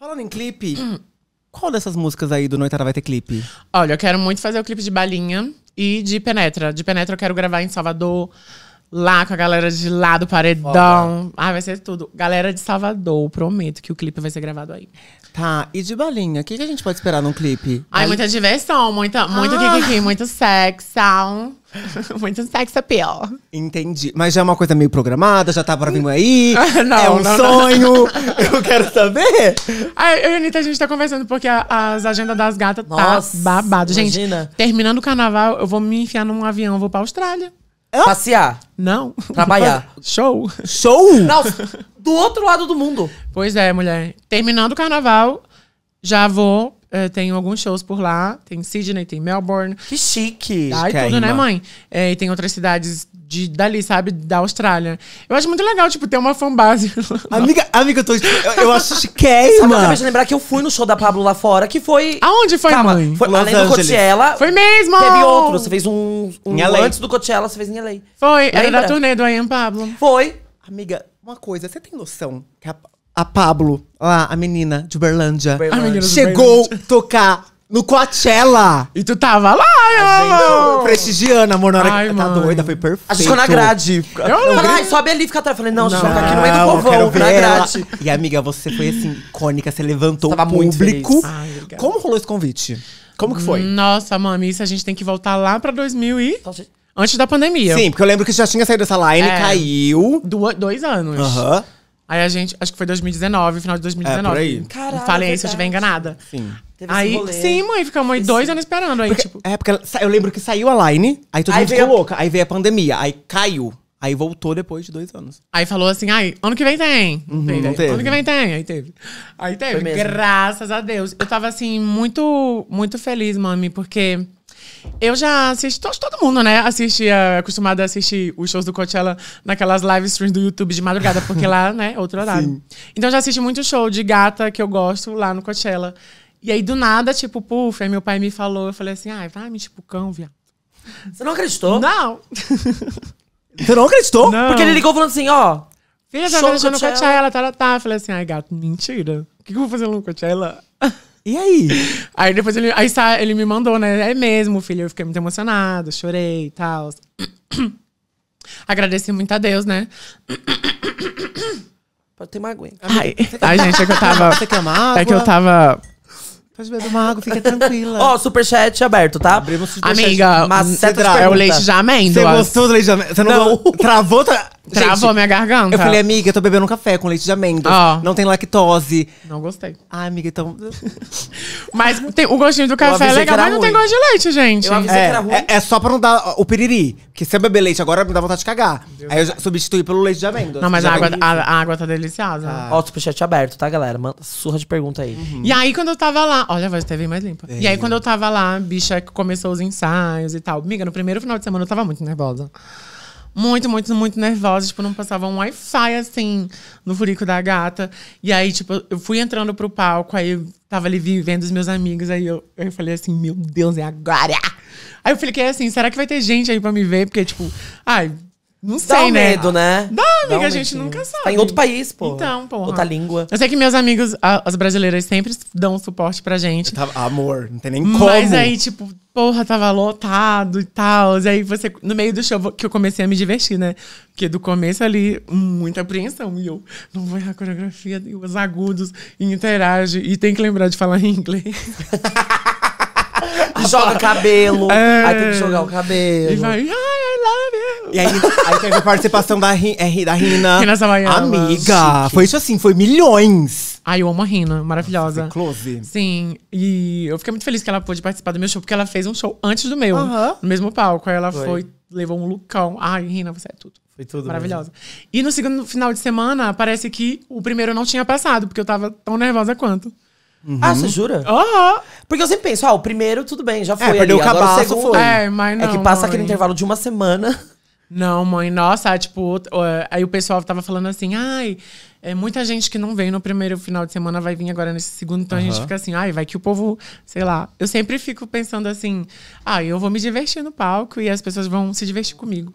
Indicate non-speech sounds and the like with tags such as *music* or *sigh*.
Falando em clipe, *clears throat* qual dessas músicas aí do Noitada vai ter clipe? Olha, eu quero muito fazer o clipe de Balinha e de Penetra. De Penetra eu quero gravar em Salvador, lá com a galera de lá do Paredão. Ah, vai ser tudo. Galera de Salvador, prometo que o clipe vai ser gravado aí. Tá, e de Balinha, o que, que a gente pode esperar num clipe? Ai, muita diversão, muita, muito Ah. kikiki, muito sexo. *laughs* Muito sex appeal. Entendi. Mas já é uma coisa meio programada, já tá pra vir aí. *laughs* Ah, não, é um não, sonho. Não, *laughs* Eu quero saber. Ai, eu e a Anitta, a gente tá conversando porque a, as agendas das gatas tá Nossa, tá babado. Gente, imagina. terminando o carnaval, eu vou me enfiar num avião, vou pra Austrália. Passear. Não. Trabalhar. Show. Show? Não, do outro lado do mundo. Pois é, mulher. Terminando o carnaval, já vou Uh, alguns shows por lá. Tem Sydney, tem Melbourne. Que chique! ai tudo, né, mãe? É, e tem outras cidades de, dali, sabe? Da Austrália. Eu acho muito legal, tipo, ter uma fanbase. *laughs* Amiga, amiga, eu tô. Tipo, eu, eu acho chique mano. eu lembrar que eu fui no show da Pablo lá fora, que foi. Aonde foi, Calma, mãe? Foi, Los além Angeles. do Coachella. Foi mesmo! Teve outro. Você fez um. um antes do Coachella, você fez em LA. Foi, Lembra? era da turnê do Ian Pablo. Foi. Amiga, uma coisa, você tem noção que a a Pablo, lá, a menina de Uberlândia, A menina chegou tocar no Coachella. E tu tava lá, tá eu Prestigiando, amor, na hora Ai, que tá doida, foi perfeito. A gente ficou na grade. Eu não. Falei, sobe ali, fica atrás. Falei, não, não, a aqui no meio do povão, na grade. E amiga, você foi assim, icônica, você levantou o público. Ai, Como rolou esse convite? Como que foi? Nossa, mami, isso a gente tem que voltar lá pra 2000 e... Então, antes da pandemia. Sim, porque eu lembro que já tinha saído essa line, é, caiu. Do, dois anos. Aham. Uh -huh. Aí a gente, acho que foi 2019, final de 2019. É, por aí. Caralho, Falei se eu estiver enganada. Sim. Teve aí, sim, mãe, ficamos aí dois anos esperando. Aí, porque, tipo... É, porque eu lembro que saiu a line, aí todo aí mundo veio... ficou louca. Aí veio a pandemia, aí caiu. Aí voltou depois de dois anos. Aí falou assim, aí, ano que vem tem. Uhum, tem não teve. Ano que vem tem. Aí teve. Aí teve. Graças a Deus. Eu tava assim, muito, muito feliz, mami, porque eu já assisto, todo mundo, né? Assiste, é acostumado a assistir os shows do Coachella naquelas live streams do YouTube de madrugada, porque lá, né, é outro horário. Sim. Então já assisti muito show de gata que eu gosto lá no Coachella. E aí, do nada, tipo, puf, aí meu pai me falou, eu falei assim, ai, ah, vai me tipo cão, viado. Você não acreditou? Não. *laughs* Você não acreditou? Não. Porque ele ligou falando assim, ó. Filha, já no Coachella, tá, tá, tá. Eu falei assim, ai, gato, mentira. O que, que eu vou fazer no Coachella? E aí? Aí depois ele, aí ele me mandou, né? É mesmo, filho. Eu fiquei muito emocionado, chorei e tal. *clears throat* Agradeci muito a Deus, né? Pode ter uma aguenta. Ai, Ai gente, é que eu tava. Você quer uma água? É que eu tava. Pode beber uma água, fica tranquila. Ó, oh, superchat aberto, tá? Abrimos superchat. Amiga, mas hum, é o leite de amêndoas. Você gostou do leite de amêndoas? Você não, não. travou? Tra... Tá- Travou Gente, minha garganta. Eu falei, amiga, eu tô bebendo um café com leite de amêndoas. Oh. Não tem lactose. Não gostei. Ah, amiga, então. *laughs* mas tem, o gostinho do café é legal, mas ruim. não tem gosto de leite, gente. Eu avisei é, que era é, ruim. É, é, só pra não dar o piriri. Porque se eu beber leite agora, me dá vontade de cagar. Deus Aí eu substituí pelo leite de amêndoas. Não, mas a água, a, a água, tá deliciosa. Ah. Ó, Ó, superchat aberto, tá, galera? Manda surra de pergunta aí. Uhum. E aí, quando eu tava lá. Olha, a voz teve mais limpa. É. E aí, é. quando eu tava lá, bicha começou os ensaios e tal. Amiga, no primeiro final de semana eu tava muito nervosa muito, muito, muito nervosa. Tipo, não passava um Wi-Fi assim no furico da gata. E aí, tipo, eu fui entrando pro palco, aí tava ali vivendo os meus amigos. Aí eu, eu falei assim, meu Deus, é agora! Aí eu fiquei assim, será que vai ter gente aí pra me ver? Porque, tipo, ai, não sei, Dá um né? medo, né? Dá, amiga, Dá um a gente medinho. nunca sabe. Tá em outro país, pô. Então, pô. Outra língua. Eu sei que meus amigos, a, as brasileiras, sempre dão suporte pra gente. Tava, ah, amor, não tem nem como. Mas aí, tipo, porra, tava lotado e tal. E aí você, no meio do show, que eu comecei a me divertir, né? Porque do começo ali, muita apreensão. E eu, não vou errar a coreografia, os agudos, e interage. E tem que lembrar de falar em inglês. *laughs* Joga cabelo. É... Aí tem que jogar o cabelo. E vai, ai, e aí, aí teve a participação da, Ri, é, da Rina. Rina Samaiana. Amiga, Chique. foi isso assim, foi milhões. Ai, eu amo a Rina, maravilhosa. Nossa, é close. Sim, e eu fiquei muito feliz que ela pôde participar do meu show, porque ela fez um show antes do meu, no mesmo palco. Aí ela foi. foi, levou um lucão. Ai, Rina, você é tudo. Foi tudo. Maravilhosa. Mesmo. E no segundo final de semana, parece que o primeiro não tinha passado, porque eu tava tão nervosa quanto. Uhum. Ah, você jura? Aham. Uhum. Porque eu sempre penso, ah, o primeiro tudo bem, já é, foi. É, perdeu ali, o cabaço, foi. É, mas não. É que passa mãe. aquele intervalo de uma semana. Não, mãe, nossa, tipo, aí o pessoal tava falando assim, ai, é muita gente que não veio no primeiro final de semana vai vir agora nesse segundo, então uhum. a gente fica assim, ai, vai que o povo, sei lá. Eu sempre fico pensando assim, ai, ah, eu vou me divertir no palco e as pessoas vão se divertir comigo.